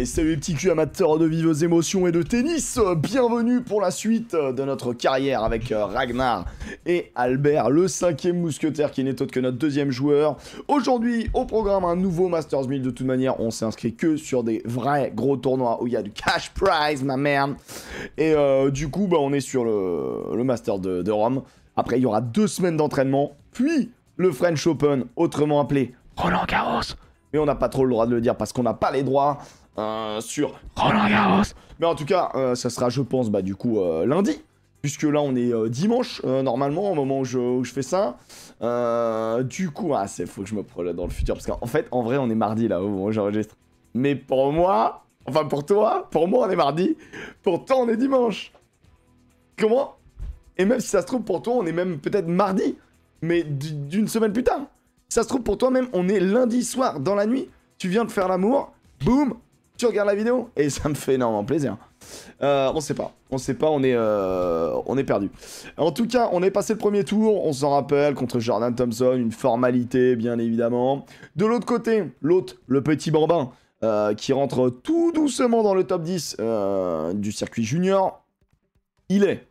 Et salut les petits culs amateurs de vives émotions et de tennis Bienvenue pour la suite de notre carrière avec euh, Ragnar et Albert, le cinquième mousquetaire qui n'est autre que notre deuxième joueur. Aujourd'hui, au programme, un nouveau Masters 1000. De toute manière, on s'est inscrit que sur des vrais gros tournois où il y a du cash prize, ma merde Et euh, du coup, bah, on est sur le, le Master de, de Rome. Après, il y aura deux semaines d'entraînement, puis le French Open, autrement appelé Roland Garros. Mais on n'a pas trop le droit de le dire parce qu'on n'a pas les droits. Euh, sur Roland oh Garros. Mais en tout cas, euh, ça sera, je pense, bah, du coup, euh, lundi puisque là on est dimanche normalement au moment où je, fais ça. du coup, ah, c'est faut que je me projette dans le futur parce qu'en fait, en vrai, on est mardi là au moment où j'enregistre. Mais pour moi, enfin pour toi, pour moi on est mardi, pour toi on est dimanche. Comment Et même si ça se trouve pour toi, on est même peut-être mardi, mais d'une semaine plus tard. Si ça se trouve pour toi même, on est lundi soir dans la nuit. Tu viens de faire l'amour, boum, tu regardes la vidéo et ça me fait énormément plaisir. Euh, on sait pas, on sait pas, on est, euh, on est perdu. En tout cas, on est passé le premier tour, on s'en rappelle, contre Jordan Thompson, une formalité bien évidemment. De l'autre côté, l'autre, le petit bambin, euh, qui rentre tout doucement dans le top 10 du circuit junior, il est.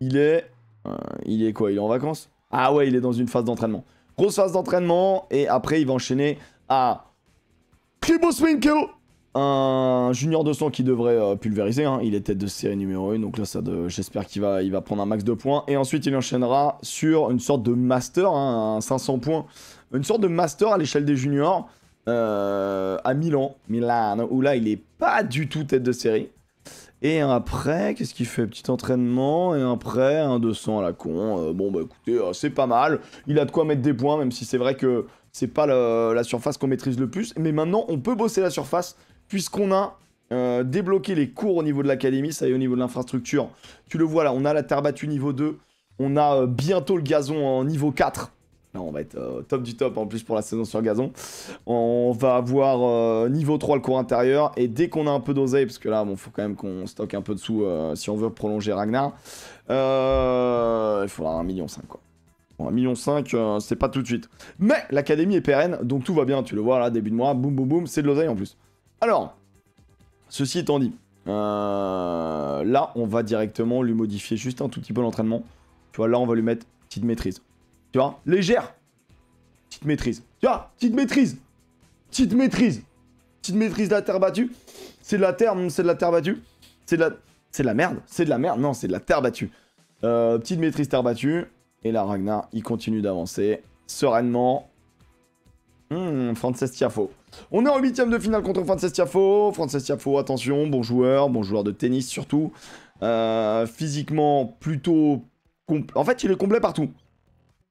Il est. il est quoi Il est en vacances Ah ouais, il est dans une phase d'entraînement. Grosse phase d'entraînement, et après, il va enchaîner à swing un junior 200 qui devrait euh, pulvériser, hein. il est tête de série numéro 1, donc là ça j'espère qu'il va, il va prendre un max de points, et ensuite il enchaînera sur une sorte de master, hein, un 500 points, une sorte de master à l'échelle des juniors, euh, à Milan, Milan, où là il est pas du tout tête de série, et après, qu'est-ce qu'il fait Petit entraînement, et après, un 200 à la con. Euh, bon, bah écoutez, c'est pas mal. Il a de quoi mettre des points, même si c'est vrai que c'est pas la surface qu'on maîtrise le plus. Mais maintenant, on peut bosser la surface puisqu'on a euh, débloqué les cours au niveau de l'académie, ça y est, au niveau de l'infrastructure. Tu le vois là, on a la terre battue niveau 2, on a euh, bientôt le gazon en niveau 4. Là, on va être euh, top du top en plus pour la saison sur gazon. On va avoir niveau 3 le cours intérieur. Et dès qu'on a un peu d'oseille, parce que là, bon, faut quand même qu'on stocke un peu de sous si on veut prolonger Ragnar, il faudra 1,5 million quoi. 1,5 million, euh, c'est pas tout de suite. Mais l'académie est pérenne, donc tout va bien. Tu le vois là, début de mois, boum boum boum, c'est de l'oseille en plus. Alors, ceci étant dit, euh, là, on va directement lui modifier juste un tout petit peu l'entraînement. Tu vois, là, on va lui mettre petite maîtrise. Tu vois, légère. Petite maîtrise. Tu vois, petite maîtrise. Petite maîtrise. Petite maîtrise de la terre battue. C'est de la terre, hmm, c'est de la terre battue. C'est de la... C'est la merde. C'est de la merde. Non, c'est de la terre battue. Euh, petite maîtrise terre battue. Et la Ragnar, il continue d'avancer sereinement. Hmm, Frances Tiafo. On est en huitième de finale contre Frances Tiafo. Frances Tiafo, attention, bon joueur, bon joueur de tennis surtout. Euh, physiquement, plutôt... En fait, il est complet partout.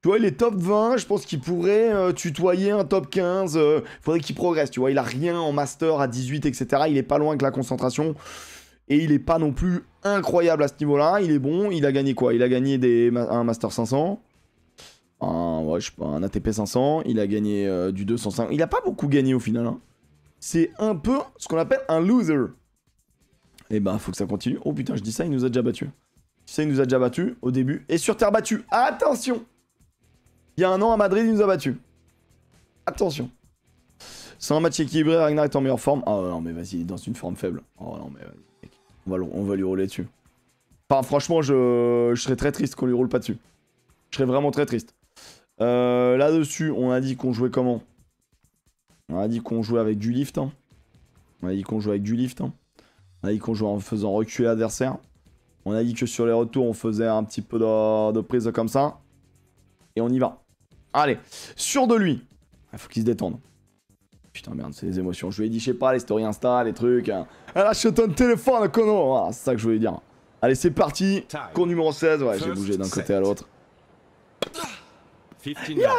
Tu vois, il est top 20, je pense qu'il pourrait euh, tutoyer un top 15. Il euh, faudrait qu'il progresse, tu vois. Il a rien en master à 18, etc. Il est pas loin que la concentration. Et il est pas non plus incroyable à ce niveau-là. Il est bon. Il a gagné quoi Il a gagné des, un Master 500. Un, ouais, je sais pas, un ATP 500. Il a gagné euh, du 205. Il a pas beaucoup gagné au final. Hein. C'est un peu ce qu'on appelle un loser. Et eh ben, faut que ça continue. Oh putain, je dis ça, il nous a déjà battu. Tu sais, il nous a déjà battu au début. Et sur terre battue, attention Il y a un an à Madrid, il nous a battu. Attention. C'est un match équilibré, Ragnar est en meilleure forme. Ah oh, non, mais vas-y, il est dans une forme faible. Oh non, mais vas-y. On va, lui rouler dessus. Enfin, franchement, je, serais très triste qu'on lui roule pas dessus. Je serais vraiment très triste. Euh, là-dessus, on a dit qu'on jouait comment On a dit qu'on jouait avec du lift. Hein. On a dit qu'on jouait avec du lift. Hein. On a dit qu'on jouait en faisant reculer l'adversaire. On a dit que sur les retours, on faisait un petit peu de, de prise comme ça. Et on y va. Allez, sûr de lui. Il faut qu'il se détende. Putain, merde, c'est les émotions. Je lui ai dit, je sais pas, les stories Insta, les trucs. Hein. Elle a acheté un téléphone, connard C'est ça que je voulais dire. Allez, c'est parti. cours numéro 16. Ouais, j'ai bougé d'un côté à l'autre. Yeah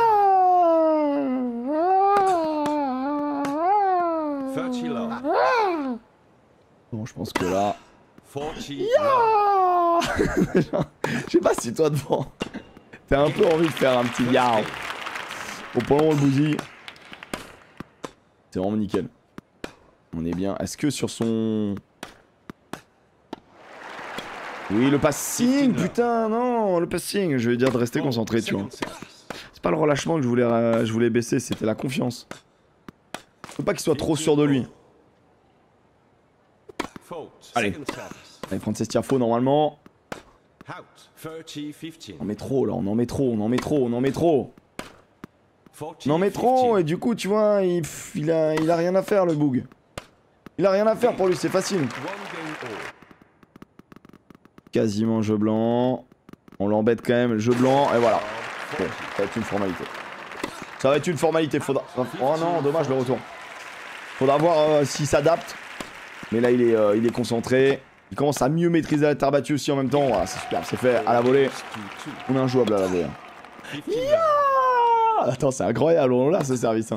bon, je pense que là. Yeah je sais pas si toi devant. T'as un peu envie de faire un petit yao. Au point où on le c'est vraiment nickel. On est bien. Est-ce que sur son... Oui, le passing, putain, non, le passing. Je vais dire de rester concentré, tu vois. C'est pas le relâchement que je voulais, je voulais baisser, c'était la confiance. Faut pas qu'il soit trop sûr de lui. Allez. Allez, prendre ses tirs faux normalement. On en met trop là, on en met trop, on en met trop, on en met trop. Non mais trop, et du coup, tu vois, il, il, a, il a rien à faire, le Boug. Il a rien à faire pour lui, c'est facile. Quasiment jeu blanc. On l'embête quand même, Le jeu blanc, et voilà. Ah, ça va être une formalité. Ça va être une formalité, faudra... Ah, oh non, dommage le retour. Faudra voir euh, s'il s'adapte. Mais là, il est, euh, il est concentré. Il commence à mieux maîtriser la terre aussi en même temps. c'est super, c'est fait à la volée. On est jouable à la volée. Hein. Ah, attends, c'est incroyable, on l'a ce service. Hein.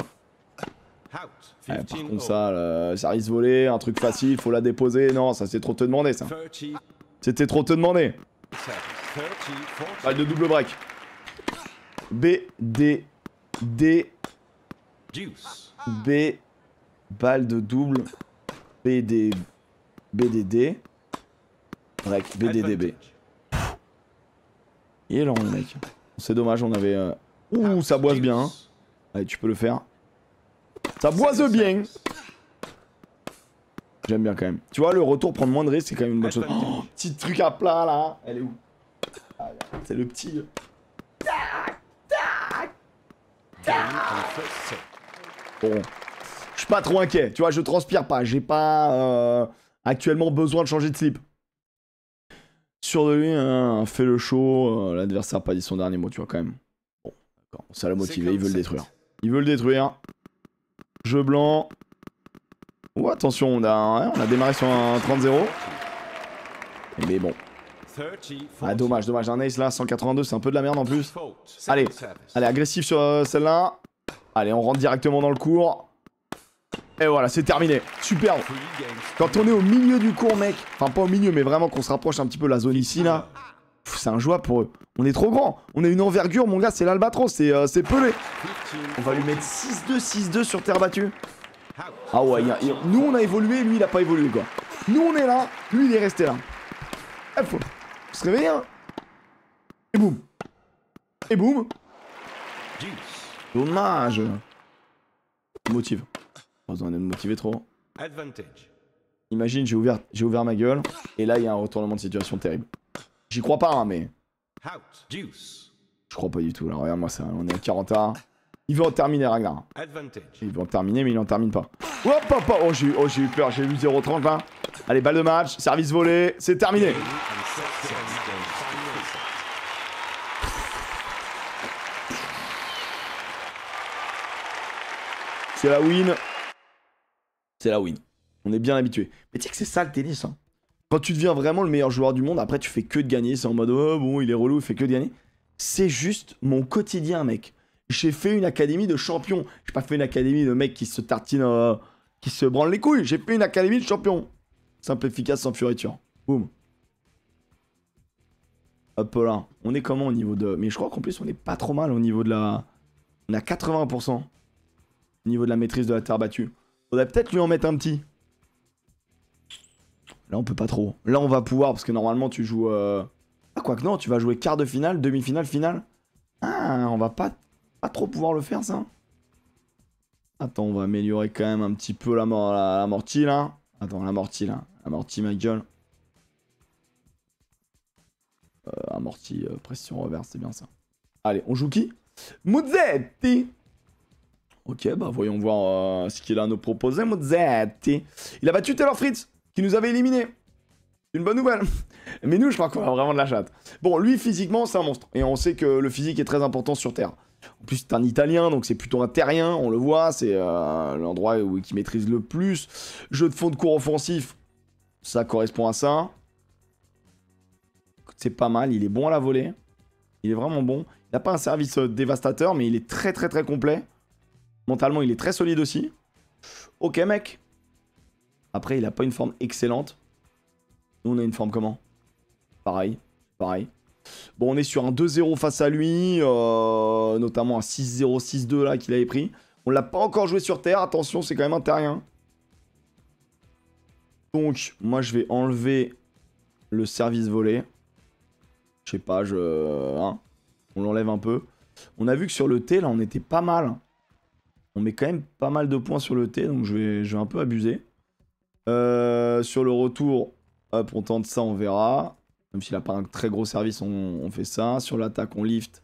Eh, par contre, ça, le service volé, un truc facile, faut la déposer. Non, ça, c'est trop te demander, ça. C'était trop te demander. Balle de double break. B, D, D, B, balle de double, B, D, B, D, D, break, B, D, D, B. Il est mec. C'est dommage, on avait... Euh, Ouh, ah, ça boise bien. Hein. Allez, tu peux le faire. Ça boise bien. J'aime bien quand même. Tu vois, le retour, prendre moins de risques, c'est quand même une bonne chose. Oh, petit truc à plat là. Elle est où ah, C'est le petit. Bon. Je suis pas trop inquiet. Tu vois, je transpire pas. J'ai pas euh, actuellement besoin de changer de slip. Sur de lui, hein, fait le show. Euh, l'adversaire pas dit son dernier mot, tu vois, quand même ça l'a motivé, il veut le détruire. il veut le détruire. Jeu blanc. Oh, attention, on a, hein, on a démarré sur un 30-0. Mais bon. Ah, dommage, dommage. Un ace là, 182, c'est un peu de la merde en plus. Allez, allez agressif sur euh, celle-là. Allez, on rentre directement dans le cours. Et voilà, c'est terminé. Super. Quand on est au milieu du cours, mec. Enfin, pas au milieu, mais vraiment qu'on se rapproche un petit peu de la zone ici, là. C'est un joie pour eux. On est trop grand. On a une envergure, mon gars, c'est l'albatro, euh, c'est pelé. On va lui mettre 6-2, 6-2 sur terre battue. Ah ouais, nous on a évolué, lui il a pas évolué quoi. Nous on est là, lui il est resté là. Il eh, faut se réveiller. Hein. Et boum. Et boum. Dommage. Motive. Pas besoin est motivé trop. Imagine, j'ai ouvert, ouvert ma gueule. Et là, il y a un retournement de situation terrible. J'y crois pas, hein, mais. Je crois pas du tout, là. Regarde-moi ça. On est à 41. Il veut en terminer, Ragnar. Il veut en terminer, mais il en termine pas. Oh, oh, j'ai eu, peur. J'ai eu 0,30 Allez, balle de match. Service volé. C'est terminé. C'est la win. C'est la win. On est bien habitué. Mais tu sais que c'est ça le tennis. Hein. Quand tu deviens vraiment le meilleur joueur du monde, après tu fais que de gagner. C'est en mode oh bon, il est relou, il fait que de gagner. C'est juste mon quotidien, mec. J'ai fait une académie de champion. J'ai pas fait une académie de mecs qui se tartine, euh, qui se branle les couilles. J'ai fait une académie de champions. Simple, efficace, sans furiture. Boum. Hop là. On est comment au niveau de. Mais je crois qu'en plus, on est pas trop mal au niveau de la. On a 80% au niveau de la maîtrise de la terre battue. On va peut-être lui en mettre un petit. Là, on peut pas trop. Là, on va pouvoir, parce que normalement, tu joues. Euh... Ah, quoi que non, tu vas jouer quart de finale, demi-finale, finale. Ah, on va pas, pas trop pouvoir le faire, ça. Attends, on va améliorer quand même un petit peu la, mort, là. Attends, la là. Amorti, ma gueule. Euh, amorti, euh, pression reverse, c'est bien ça. Allez, on joue qui Muzzetti Ok, bah voyons voir euh, ce qu'il a à nous proposer, Muzzetti. Il a battu Taylor Fritz qui nous avait éliminés. Une bonne nouvelle. Mais nous, je crois qu'on a vraiment de la chatte. Bon, lui, physiquement, c'est un monstre. Et on sait que le physique est très important sur Terre. En plus, c'est un Italien, donc c'est plutôt un terrien, on le voit. C'est euh, l'endroit où il maîtrise le plus. Jeu de fond de cours offensif, ça correspond à ça. C'est pas mal, il est bon à la volée. Il est vraiment bon. Il n'a pas un service euh, dévastateur, mais il est très très très complet. Mentalement, il est très solide aussi. Ok mec, après, il n'a pas une forme excellente. Nous, on a une forme comment Pareil, pareil. Bon, on est sur un 2-0 face à lui, euh, notamment un 6-0, 6-2 là qu'il avait pris. On ne l'a pas encore joué sur terre, attention, c'est quand même un terrien. Donc, moi, je vais enlever le service volé. Je sais pas, je... Hein, on l'enlève un peu. On a vu que sur le T, là, on était pas mal. On met quand même pas mal de points sur le T, donc je vais, je vais un peu abuser. Euh, sur le retour, hop, on tente ça, on verra. Même s'il n'a pas un très gros service, on, fait ça. Sur l'attaque, on lift.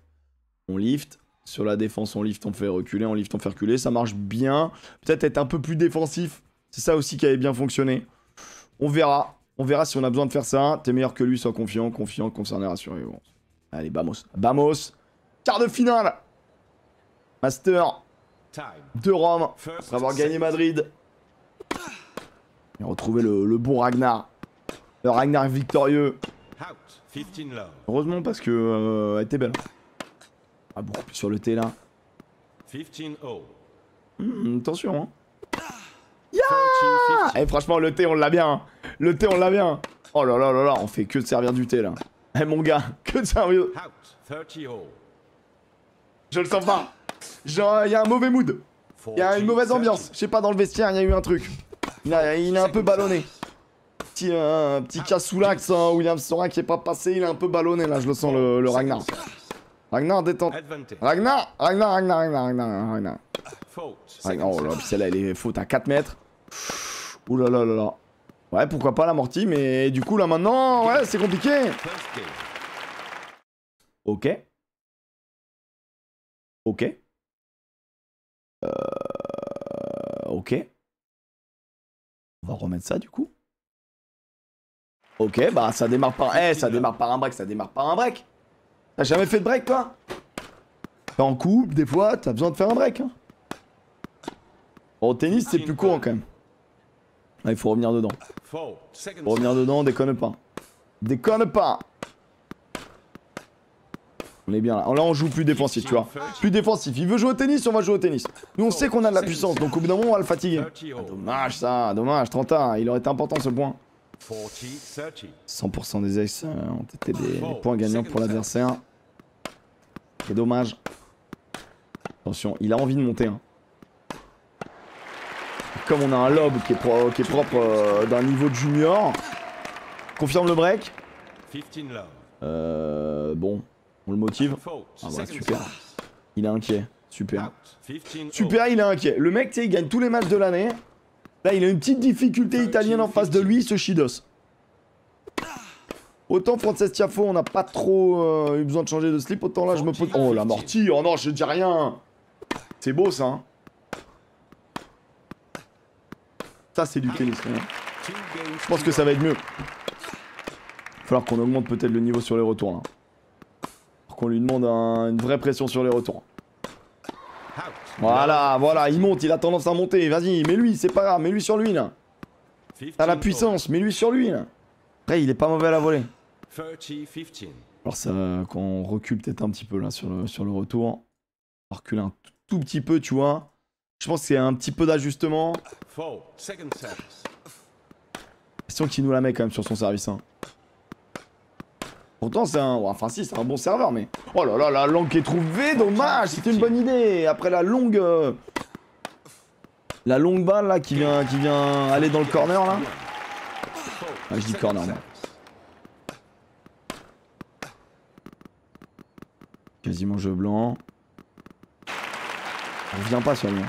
On lift. Sur la défense, on lift, on fait reculer, on lift, on fait reculer. Ça marche bien. Peut-être être un peu plus défensif. C'est ça aussi qui avait bien fonctionné. On verra. On verra si on a besoin de faire ça. T'es meilleur que lui, sois confiant, confiant, concerné, rassuré. Allez, Bamos, Bamos. Quart de finale. Master de Rome. Après avoir gagné Madrid. Et retrouver le, le, bon Ragnar. Le Ragnar victorieux. Heureusement parce que euh, était belle. Ah bon, sur le thé là. Oh. Hmm, attention hein. Ah. Et eh, franchement le thé on l'a bien. Hein. Le thé on l'a bien. Oh là là là là, on fait que de servir du thé là. Eh mon gars, que de servir. Oh. Je le sens pas. Genre, il y a un mauvais mood. Il y a une mauvaise ambiance. Je sais pas, dans le vestiaire, il y a eu un truc. Il, est un peu ballonné. Petit, euh, un petit cas sous l'axe, William Sorin qui est pas passé, il est un peu ballonné là, je le sens le, Ragnar. Ragnar détente. Ragnar Ragnar, Ragnar, Ragnar, Ragnar, Ragnar. Ragnar oh là, celle-là elle est faute à 4 mètres. Ouh là là là là. Ouais, pourquoi pas l'amorti, mais du coup là maintenant, ouais, c'est compliqué. Ok. Ok. Euh... Ok. On va remettre ça du coup. Ok, bah ça démarre par. Eh, ça démarre par un break, ça démarre par un break. T'as jamais fait de break, toi en coupe, des fois, t'as besoin de faire un break. Hein. au tennis, c'est plus court quand même. il faut revenir dedans. revenir dedans, déconne pas. Déconne pas on est bien là. Là, on joue plus défensif, tu vois. Plus défensif. Il veut jouer au tennis, on va jouer au tennis. Nous, on sait qu'on a de la puissance, donc au bout d'un moment, on va le fatiguer. Ah, dommage ça, dommage. 30 il aurait été important ce point. 100% des ex euh, ont été des, points gagnants pour l'adversaire. C'est dommage. Attention, il a envie de monter. Hein. Comme on a un lob qui est, propre euh, d'un niveau de junior. Confirme le break. Euh, bon, on le motive. Ah bah super. Il est inquiet. Super. Super, il est inquiet. Le mec, tu sais il gagne tous les matchs de l'année. Là, il a une petite difficulté italienne en face de lui, ce Shidos. Autant Frances Tiafo, on n'a pas trop euh, eu besoin de changer de slip, autant là, je me pose... Oh, la mortie Oh non, je dis rien C'est beau, ça. Hein. ça, c'est du tennis. Je pense que ça va être mieux. Il va falloir qu'on augmente peut-être le niveau sur les retours, là qu'on lui demande une vraie pression sur les retours. Voilà, voilà, il monte, il a tendance à monter. Vas-y, mets-lui, c'est pas grave, mets-lui sur lui là. T'as la puissance, mets-lui sur lui là. Après, il est pas mauvais à la volée. Alors ça, qu'on recule peut-être un petit peu là sur le, sur le retour. On recule un tout petit peu, tu vois. Je pense qu'il y a un petit peu d'ajustement. Question qu'il nous la met quand même sur son service. Hein. Pourtant, c'est un... Enfin, si, c'est un bon serveur, mais... Oh là là, la langue qui est trouvée, dommage C'était une bonne idée Après la longue... Euh, la longue balle, là, qui vient, qui vient aller dans le corner, là. Ah, je dis corner, moi. Quasiment jeu blanc. On vient pas sur hein. lui.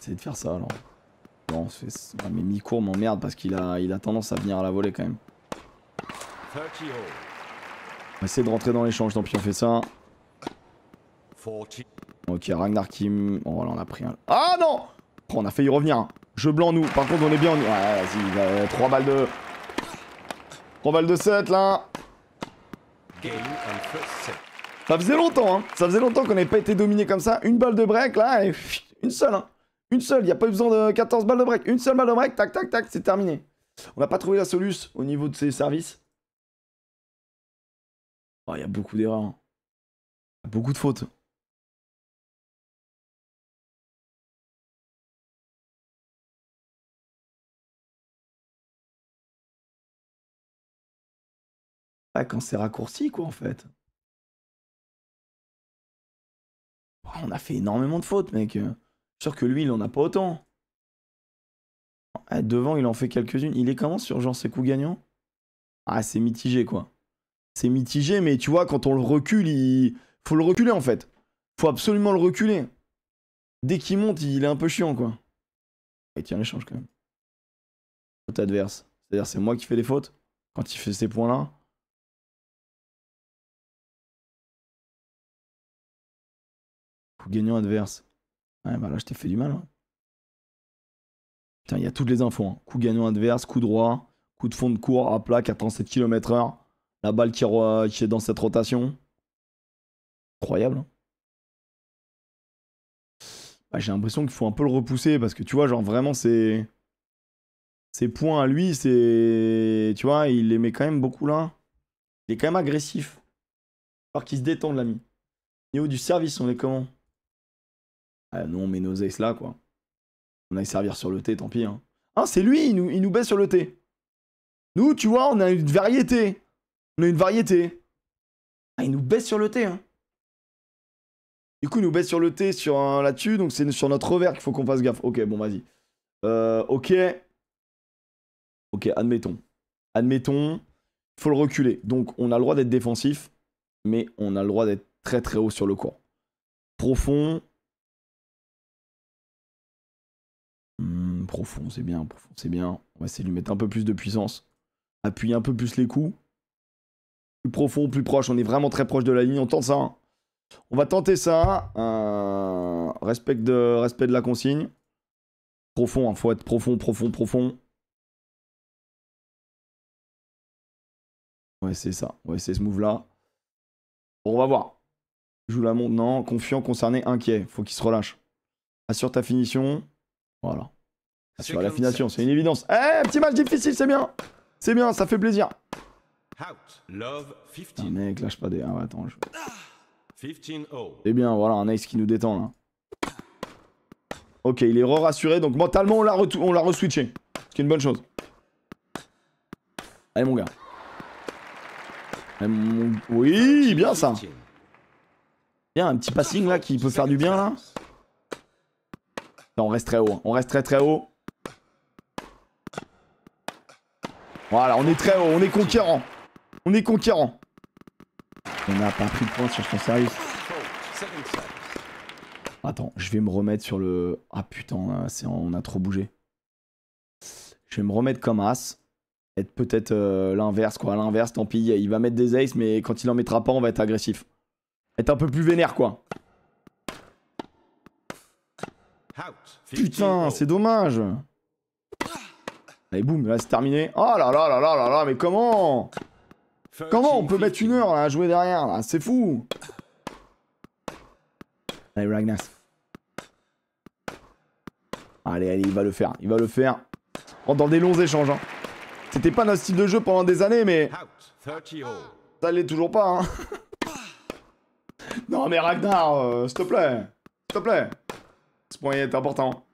C'est de faire ça, alors ah, mais Mikour m'emmerde parce qu'il a, il a tendance à venir à la volée quand même. On va essayer de rentrer dans l'échange, tant pis on fait ça. Ok, Ragnar Kim. Oh là, on a pris un. Ah non oh, On a failli revenir. Hein. Jeu blanc, nous. Par contre, on est bien. en... Ouais, vas-y, 3 euh, balles de. 3 balles de 7 là. Ça faisait longtemps, hein. Ça faisait longtemps qu'on n'avait pas été dominé comme ça. Une balle de break là et une seule, hein. Une seule, il n'y a pas eu besoin de 14 balles de break. Une seule balle de break, tac, tac, tac, c'est terminé. On n'a pas trouvé la solution au niveau de ces services. Oh, il y a beaucoup d'erreurs. Hein. Beaucoup de fautes. quand c'est raccourci, quoi, en fait. on a fait énormément de fautes, mec. Sûr que lui, il en a pas autant. Ah, devant, il en fait quelques-unes. Il est comment sur genre ses coups gagnants Ah, c'est mitigé quoi. C'est mitigé, mais tu vois, quand on le recule, il faut le reculer en fait. Faut absolument le reculer. Dès qu'il monte, il est un peu chiant quoi. Ah, il tient l'échange quand même. Faute adverse. C'est-à-dire, c'est moi qui fais les fautes quand il fait ces points-là. Coup gagnant adverse. Ouais, bah là, je t'ai fait du mal. Hein. il y a toutes les infos. Hein. Coup gagnant adverse, coup droit, coup de fond de cours à plat, 47 km/h. La balle qui, est dans cette rotation. Incroyable. Hein. Bah, j'ai l'impression qu'il faut un peu le repousser parce que tu vois, genre vraiment, c'est. Ses points à lui, c'est. Tu vois, il les met quand même beaucoup là. Il est quand même agressif. Alors qu'il se détend, l'ami. Niveau du service, on est comment ah, nous, on met nos aces là, quoi. On aille servir sur le thé, tant pis. Hein. Hein, c'est lui, il nous, baisse sur le thé. Nous, tu vois, on a une variété. On a une variété. Ah, il nous baisse sur le thé, hein. Du coup, il nous baisse sur le thé sur là-dessus, donc c'est sur notre revers qu'il faut qu'on fasse gaffe. Ok, bon, vas-y. Euh, ok. Ok, admettons. Admettons, il faut le reculer. Donc, on a le droit d'être défensif, mais on a le droit d'être très très haut sur le court, Profond, Hmm, profond, c'est bien, profond, c'est bien. On va essayer de lui mettre un peu plus de puissance. Appuyer un peu plus les coups. Plus profond, plus proche. On est vraiment très proche de la ligne. On tente ça. Hein. On va tenter ça. Euh, respect, de, la consigne. Profond, il hein, faut être profond, profond, profond. Ouais, c'est ça. Ouais, c'est ce move-là. Bon, on va voir. Joue la montre. Non, confiant, concerné, inquiet. Faut qu'il se relâche. Assure ta finition. Voilà. Sur la finition, c'est une évidence. Eh, petit match difficile, c'est bien. C'est bien, ça fait plaisir. Love Ah, mec, pas des. Ah, attends, je. Oh. Eh bien, voilà, un ace qui nous détend là. Ok, il est re-rassuré, donc mentalement on l'a re-switché. ce qui est une bonne chose. Allez mon gars. Oui, bien ça. Bien, un petit passing là qui peut faire du bien là on reste très haut. On reste très très haut. Voilà, on est très haut. On est conquérant. On est conquérant. On n'a pas pris de points sur qu'on service. Attends, je vais me remettre sur le... Ah putain, on a trop bougé. Je vais me remettre comme as. Être peut-être euh, l'inverse, quoi. L'inverse, tant pis. Il va mettre des aces, mais quand il en mettra pas, on va être agressif. Être un peu plus vénère, quoi. Putain, c'est dommage. Allez, boum, là, c'est terminé. Oh là là là là là là, mais comment Comment on peut mettre une heure à jouer derrière là C'est fou Allez, Ragnar Allez, allez, il va le faire, il va le faire. Oh, dans des longs échanges. Hein. C'était pas notre style de jeu pendant des années, mais... Ça l'est toujours pas, hein. non, mais Ragnar, euh, s'il te plaît. S'il te plaît. Ce point est important.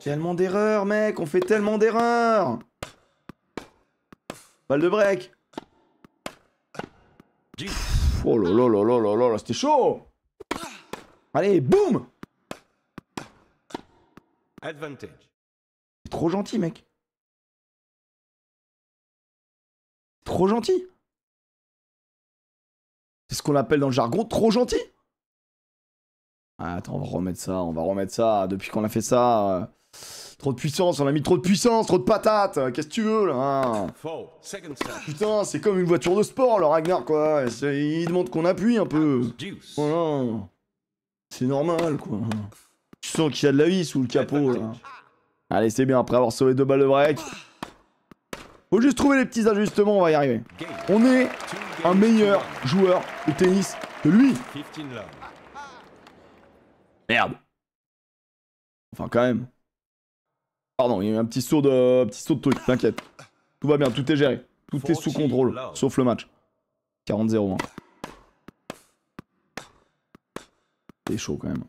Tellement d'erreurs, mec, on fait tellement d'erreurs. Balle de break. oh là là là là là là, c'était chaud. Allez, boum. Advantage. Trop gentil, mec. Trop gentil. C'est ce qu'on appelle dans le jargon trop gentil. Ah, attends, on va remettre ça, on va remettre ça. Depuis qu'on a fait ça, euh, trop de puissance, on a mis trop de puissance, trop de patates. Euh, qu'est-ce que tu veux là hein Putain, c'est comme une voiture de sport le Ragnar quoi. Il demande qu'on appuie un peu. C'est normal quoi. Tu sens qu'il y a de la vie sous le capot là. Allez, c'est bien, après avoir sauvé deux balles de break. Faut juste trouver les petits ajustements, on va y arriver. On est un meilleur joueur de tennis que lui. Merde. Enfin, quand même. Pardon, il y a eu un petit saut de, petit saut de truc, t'inquiète. Tout va bien, tout est géré. Tout est sous contrôle, sauf le match. 40-0. C'est hein. chaud quand même.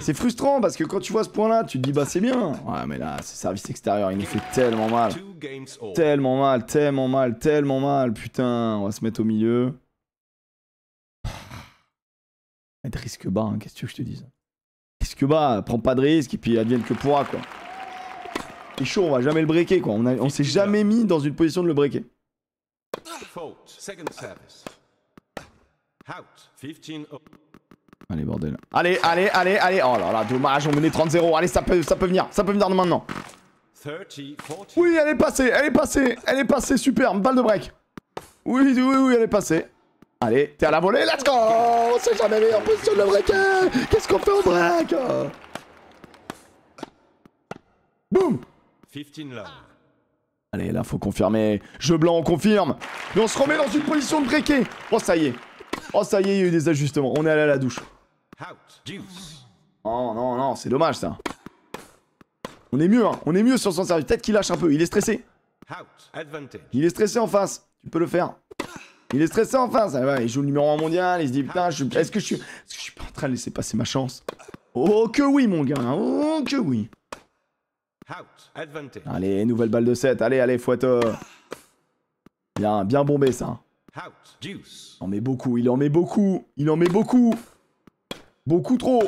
C'est frustrant parce que quand tu vois ce point-là, tu te dis bah c'est bien. Ouais, mais là, c'est service extérieur, il nous fait tellement mal. Tellement mal, tellement mal, tellement mal. Putain, on va se mettre au milieu. Mais de risque bas, hein, qu'est-ce que je te dise Risque bas, prends pas de risque et puis advienne que pourra quoi. est chaud, on va jamais le breaker quoi. On, s'est jamais mis dans une position de le breaker. Oh. Allez bordel. Allez, allez, allez, allez. Oh là là, dommage, on menait 30-0. Allez, ça peut, ça peut venir, ça peut venir de maintenant. Oui, elle est passée, elle est passée, elle est passée, super, balle de break. Oui, oui, oui, elle est passée. Allez, t'es à la volée, let's go C'est jamais meilleure position de le break Qu'est-ce qu'on fait au break Boum 15 là. Allez, là, faut confirmer. Jeu blanc, on confirme. Mais on se remet dans une position de breaké. Oh, ça y est. Oh, ça y est, il y a eu des ajustements. On est allé à la douche. Oh, non, non, c'est dommage, ça. On est mieux, hein. On est mieux sur son service. Peut-être qu'il lâche un peu. Il est stressé. Il est stressé en face. Tu peux le faire. Il est stressé enfin, ça va, il joue le numéro 1 mondial, il se dit putain, ah, je... est-ce que je suis est-ce que je suis pas en train de laisser passer ma chance Oh que oui mon gars, hein. oh que oui. Allez, nouvelle balle de 7, allez, allez, fouette. Bien, bien bombé ça. Il en met beaucoup, il en met beaucoup, il en met beaucoup. Beaucoup trop.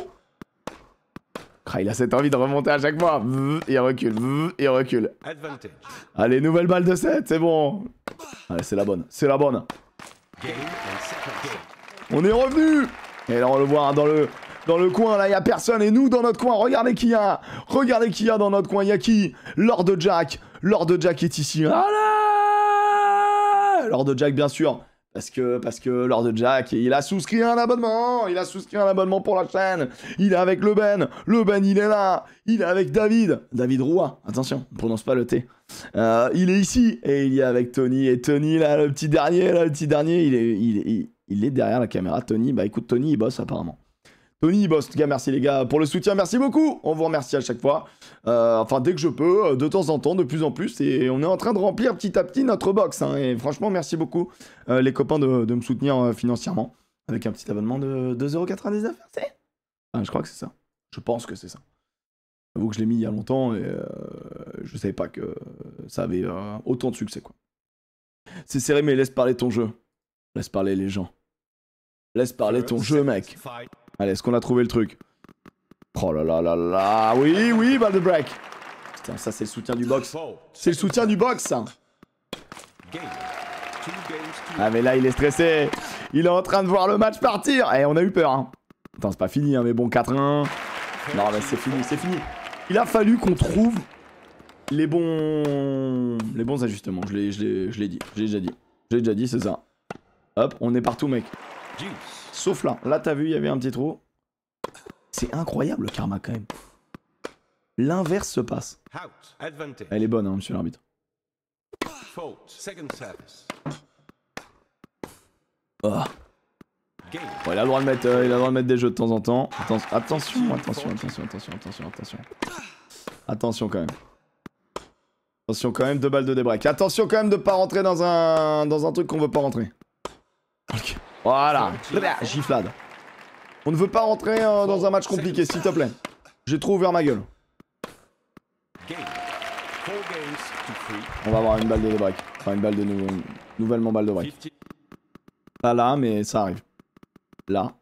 il a cette envie de remonter à chaque fois. Il recule, il recule. Allez, nouvelle balle de 7, c'est bon. Allez, c'est la bonne, c'est la bonne. On est revenu Et là, on le voit hein, dans le... Dans le coin, là, il n'y a personne. Et nous, dans notre coin, regardez qui y a. Regardez qui y a dans notre coin. Il y a qui Lord Jack. Lord Jack est ici. Lord Jack, bien sûr. Parce que, parce que Lord Jack, il a souscrit un abonnement, il a souscrit un abonnement pour la chaîne, il est avec Le Ben, Le Ben il est là, il est avec David, David Roua, attention, prononce pas le T. Euh, il est ici, et il est avec Tony, et Tony là, le petit dernier, là, le petit dernier, il est, il est derrière la caméra, Tony, bah écoute, Tony il bosse apparemment. Tony Boss, merci les gars pour le soutien, merci beaucoup. On vous remercie à chaque fois. Euh, enfin, dès que je peux, euh, de temps en temps, de plus en plus. Et on est en train de remplir petit à petit notre box. Hein, et franchement, merci beaucoup euh, les copains de, me soutenir financièrement avec un petit abonnement de 2,99€. C'est ah, Je crois que c'est ça. Je pense que c'est ça. J'avoue que je l'ai mis il y a longtemps et je savais pas que ça avait autant de succès. quoi. C'est serré, mais laisse parler ton jeu. Laisse parler les gens. Laisse parler ton jeu, mec. Allez, est-ce qu'on a trouvé le truc Oh là là là là Oui, oui, balle de break Putain, ça c'est le soutien du box. C'est le soutien du box, Ah mais là, il est stressé Il est en train de voir le match partir Eh, on a eu peur, hein. Attends, c'est pas fini, hein, mais bon, 4-1. Non, mais c'est fini, c'est fini. Il a fallu qu'on trouve les bons les bons ajustements. Je l'ai dit, je l'ai déjà dit. J'ai déjà dit, c'est ça. Hop, on est partout, mec. Sauf là. Là, t'as vu, il y avait un petit trou. C'est incroyable le karma quand même. L'inverse se passe. Elle est bonne, hein, monsieur l'arbitre. Oh. il a le droit de mettre, euh, il a de mettre des jeux de temps en temps. attention, attention, attention, attention, attention, attention. Attention quand même. Attention quand même, deux balles de débreak. Attention quand même de pas rentrer dans un, dans un truc qu'on veut pas rentrer. Ok voilà, giflade. On ne veut pas rentrer euh, dans un match compliqué, s'il te plaît. J'ai trop ouvert ma gueule. On va avoir une balle de break. Enfin, une balle de nouveau. nouvellement balle de break. Pas là, mais ça arrive. Là,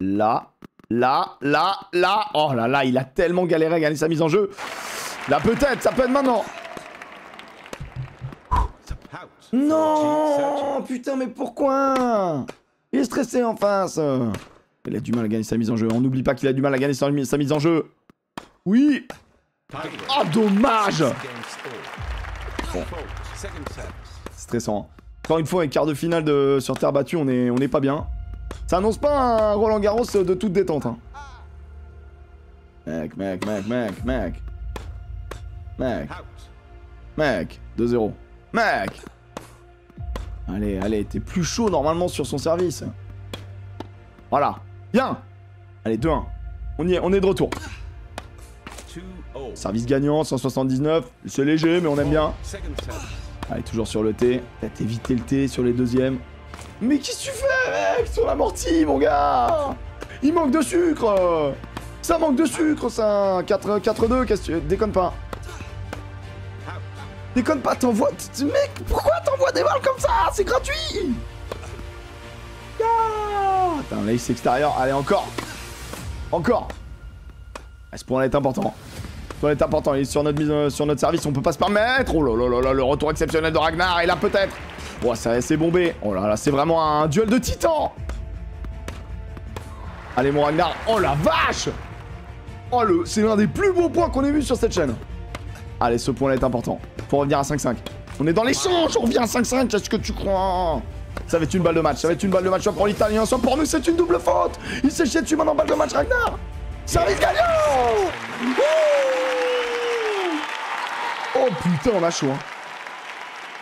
là, là, là, là. Oh là là, il a tellement galéré à gagner sa mise en jeu. Là, peut-être, ça peut être maintenant. Non Putain, mais pourquoi il est stressé en face. Il a du mal à gagner sa mise en jeu. On n'oublie pas qu'il a du mal à gagner sa, mise en jeu. Oui. Ah dommage. Stressant. Hein. Encore une fois, avec quart de finale de... sur terre battue, on n'est on pas bien. Ça annonce pas un Roland Garros de toute détente. Hein. Mec, mec, mec, mec, mec. Mec. Mec, 2-0. Mec Allez, allez, t'es plus chaud normalement sur son service. Voilà. Bien Allez, 2-1. On y est, on est de retour. Service gagnant, 179. C'est léger, mais on aime bien. Allez, toujours sur le T. Peut-être éviter le T sur les deuxièmes. Mais qu'est-ce que tu fais, mec Sur l'amorti, mon gars Il manque de sucre Ça manque de sucre, ça 4-2, qu'est-ce que tu... Déconne pas. Déconne pas, t'envoies... Mec, pourquoi t'envoies des balles comme ça C'est gratuit ah, là, il s'est extérieur. Allez, encore Encore ah, Ce point-là est important. Ce point-là est important. Il est sur notre, euh, sur notre service. On peut pas se permettre. Oh là là là, là, le retour exceptionnel de Ragnar. Et là, peut-être... Oh, ça c'est bombé. Oh là là, c'est vraiment un duel de titans Allez, mon Ragnar. Oh la vache Oh, le... c'est l'un des plus beaux points qu'on ait vu sur cette chaîne. Allez, ce point-là est important. Faut revenir à 5-5. On est dans l'échange, on revient à 5-5, qu'est-ce que tu crois Ça va être une balle de match, ça va être une balle de match, soit pour l'italien, soit pour nous, c'est une double faute Il s'est chié dessus maintenant, balle de match, Ragnar Service gagnant Oh putain, on a chaud, hein.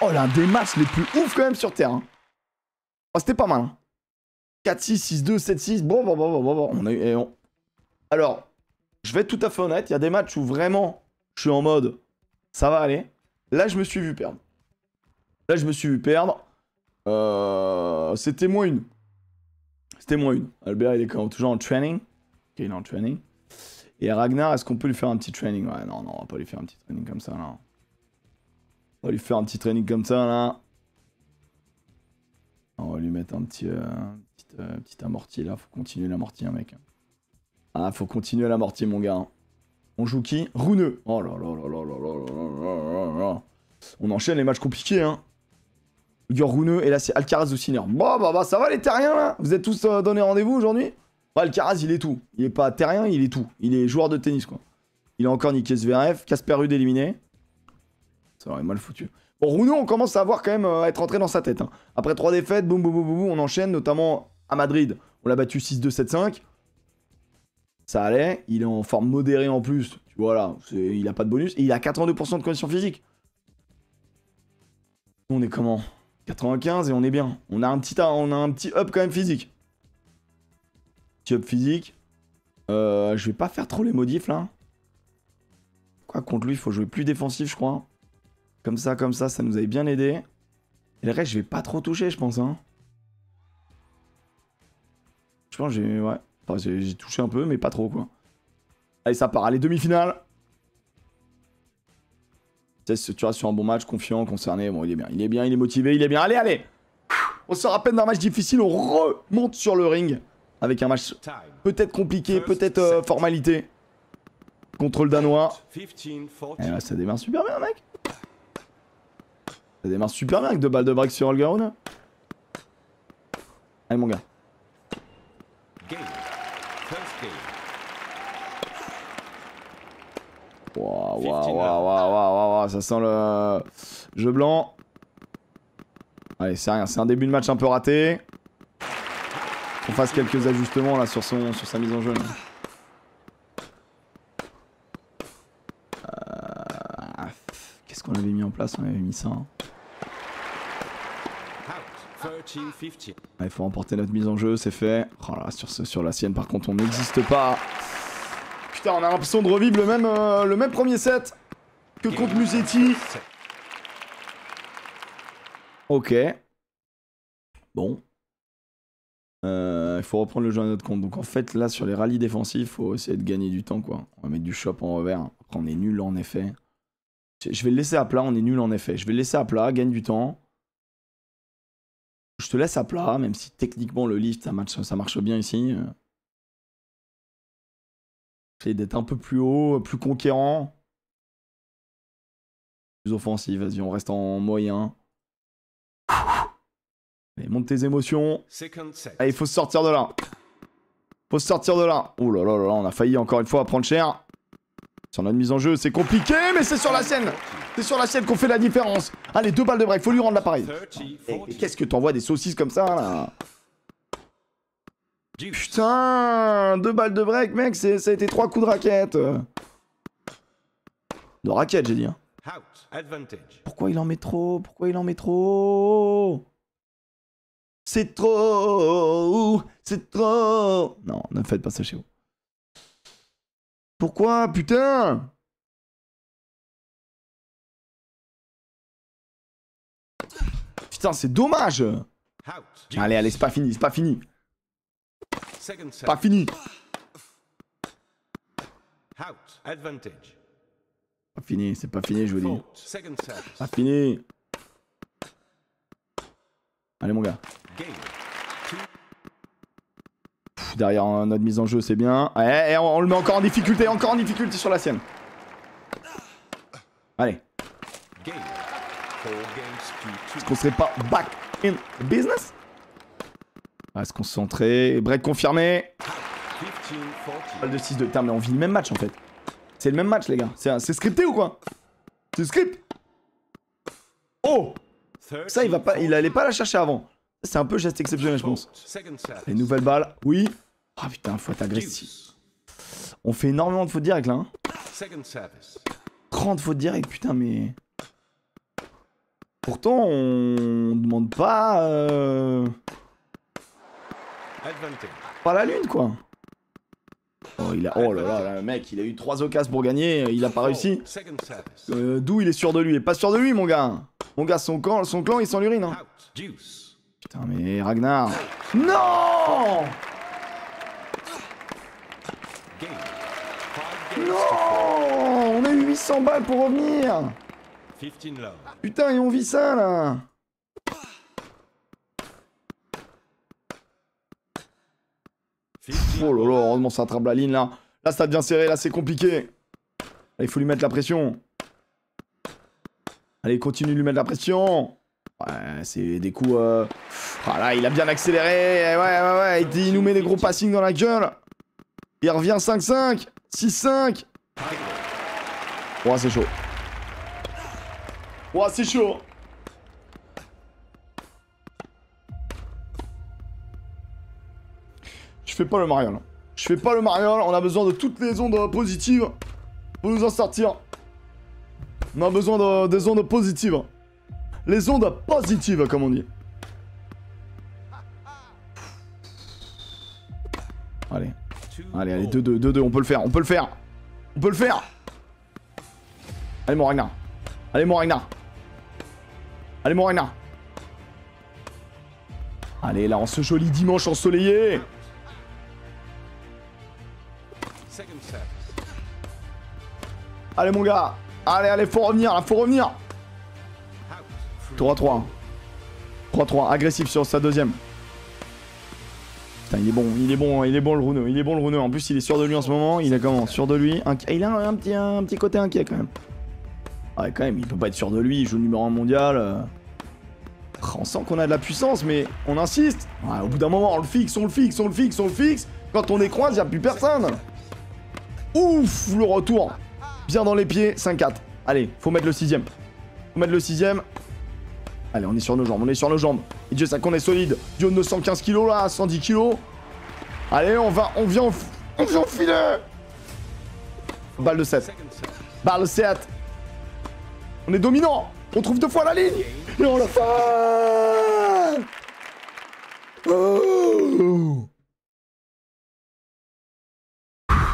Oh, l'un des matchs les plus ouf quand même sur Terre. Hein. Oh, c'était pas mal. 4-6, 6-2, 7-6. Bon, bon, bon, bon, bon. On a Alors, je vais être tout à fait honnête. Il y a des matchs où vraiment, je suis en mode, ça va aller. Là, je me suis vu perdre. Là, je me suis vu perdre. Euh, c'était moins une. C'était moins une. Albert, il est quand toujours en training. Ok, il est en training. Et Ragnar, est-ce qu'on peut lui faire un petit training Ouais, non, non, on va pas lui faire un petit training comme ça, là. On va lui faire un petit training comme ça, là. On va lui mettre un petit, euh, euh, petit, amorti, là. Faut continuer l'amorti, hein, mec. Ah, faut continuer l'amorti, mon gars. Hein. On joue qui Runeux. Oh là là là là là là là là On enchaîne les matchs compliqués, hein. a Runeux, et là c'est Alcaraz ou Siner. Bah bah bah, ça va les terriens là Vous êtes tous donné rendez-vous aujourd'hui Alcaraz, il est tout. Il est pas terrien, il est tout. Il est joueur de tennis, quoi. Il a encore niqué VRF Casper Rude éliminé. Ça aurait mal foutu. Bon, Runeux, on commence à voir quand même à être entré dans sa tête. Après trois défaites, boum boum boum boum, on enchaîne, notamment à Madrid. On l'a battu 6-2, 7-5 ça allait. Il est en forme modérée en plus. Voilà, il a pas de bonus. Et il a 82% de condition physique. On est comment 95 et on est bien. On a un petit, up quand même physique. Petit up physique. Euh, je vais pas faire trop les modifs là. Quoi contre lui, il faut jouer plus défensif, je crois. Comme ça, comme ça, ça nous avait bien aidé. Et le reste, je vais pas trop toucher, je pense. Hein. Je pense que j'ai. Ouais j'ai touché un peu, mais pas trop, quoi. Allez, ça part. Allez, demi-finale tu vois, sur un bon match, confiant, concerné, bon, il est bien, il est bien, il est motivé, il est bien. Allez, allez On sort à peine d'un match difficile, on remonte sur le ring avec un match peut-être compliqué, peut-être euh, formalité. Contre le Danois. Eh ben, ça démarre super bien, mec Ça démarre super bien avec deux balles de break sur Holger Allez, mon gars. waouh, waouh, waouh, ça sent le jeu blanc. Allez, c'est rien, c'est un début de match un peu raté. Qu'on fasse quelques ajustements là sur, son, sur sa mise en jeu. Euh, qu'est-ce qu'on avait mis en place, on avait mis ça. Il hein. faut remporter notre mise en jeu, c'est fait. Oh sur, sur la sienne, par contre, on n'existe pas on a l'impression de revivre le même, euh, le même premier set que contre Musetti. Ok. Bon. Euh, il faut reprendre le jeu à notre compte. Donc en fait, là, sur les rallyes défensifs, faut essayer de gagner du temps, quoi. On va mettre du shop en revers. on est nul, en effet. Je vais le laisser à plat, on est nul, en effet. Je vais le laisser à plat, gagne du temps. Je te laisse à plat, même si techniquement, le lift, ça marche bien ici. Euh, J'essaye d'être un peu plus haut, plus conquérant. Plus offensif, vas-y, on reste en moyen. Allez, monte tes émotions. Allez, il faut sortir de là. Faut sortir de là. Oh là là là, on a failli encore une fois à prendre cher. Sur une mise en jeu, c'est compliqué, mais c'est sur la scène. C'est sur la scène qu'on fait la différence. Allez, deux balles de break, faut lui rendre l'appareil. Qu'est-ce que t'envoies des saucisses comme ça, là Putain, deux balles de break, mec, ça a été trois coups de raquette. De raquette, j'ai dit. Hein. Pourquoi il en met trop Pourquoi il en met trop C'est trop C'est trop Non, ne faites pas ça chez vous. Pourquoi Putain Putain, c'est dommage Allez, allez, c'est pas fini, c'est pas fini. Pas fini. Pas fini, c'est pas fini, je vous dis. Pas fini. Allez, mon gars. derrière notre mise en jeu, c'est bien. on, on, le met encore en difficulté, encore en difficulté sur la sienne. Allez. Est-ce qu'on serait pas back in business on se concentrer. Break confirmé. Balle de 6 de Putain, mais on vit le même match en fait. C'est le même match, les gars. C'est scripté ou quoi C'est script Oh Ça, il va pas, il allait pas la chercher avant. C'est un peu geste exceptionnel, je pense. Les nouvelles balles. Oui. Ah putain, faut être agressif. On fait énormément de fautes directes là. Hein. 30 fautes directes, putain, mais. Pourtant, on, demande pas. Euh, pas la lune, quoi. Oh, il a... oh là là, mec, il a eu trois occasions pour gagner, il a pas réussi. Euh, D'où il est sûr de lui, il est pas sûr de lui, mon gars. Mon gars, son clan, son clan il sent l'urine. Hein. Putain, mais Ragnar. Non Non On a eu 800 balles pour revenir Putain, et on vit ça, là Oh là heureusement ça attrape la ligne là. Là ça devient serré, là c'est compliqué. il faut lui mettre la pression. Allez, continue de lui mettre la pression. Ouais, c'est des coups... Euh... Ah, là, il a bien accéléré. Eh, ouais, ouais, ouais. Il, nous met des gros passings dans la gueule. Il revient 5-5. 6-5. Ouais, c'est chaud. Ouais, c'est chaud. Je fais pas le mariole. Je fais pas le mariole, on a besoin de toutes les ondes positives pour nous en sortir. On a besoin de, des ondes positives. Les ondes positives, comme on dit. Allez. Allez, allez, 2-2, 2-2, on peut le faire, on peut le faire On peut le faire Allez mon Ragnar Allez mon Ragnar Allez mon Ragnar Allez, là, on se joli dimanche ensoleillé Allez, mon gars. Allez, allez, faut revenir, là, faut revenir. 3-3. 3-3, agressif sur sa deuxième. Putain, il est bon, il est bon, il est bon le Runeux, il est bon le Runeux. En plus, il est sûr de lui en ce moment. Il est comment Sûr de lui. Il a un, petit, un petit côté inquiet quand même. Ouais, quand même, il peut pas être sûr de lui. Il joue numéro 1 mondial. On sent qu'on a de la puissance, mais on insiste. au bout d'un moment, on le fixe, on le fixe, on le fixe, on le fixe. Quand on est croise, il n'y a plus personne. Ouf, le retour. Bien dans les pieds, 5-4. Allez, faut mettre le sixième. Faut mettre le sixième. Allez, on est sur nos jambes, on est sur nos jambes. Et Dieu, ça qu'on est solide. Dieu, 115 kilos là, 110 kilos. Allez, on va, on vient, vient au Balle de 7. Balle de 7. On est dominant. On trouve deux fois la ligne. Et on l'a fait.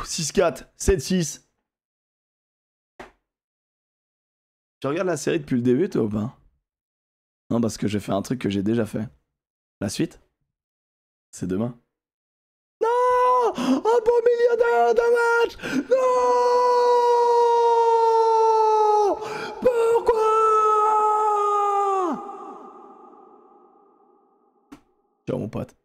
6-4, 7-6. Tu regardes la série depuis le début, toi ou pas Non, parce que j'ai fait un truc que j'ai déjà fait. La suite C'est demain. Non Un beau milliardaire d'un match Non Pourquoi Ciao mon pote.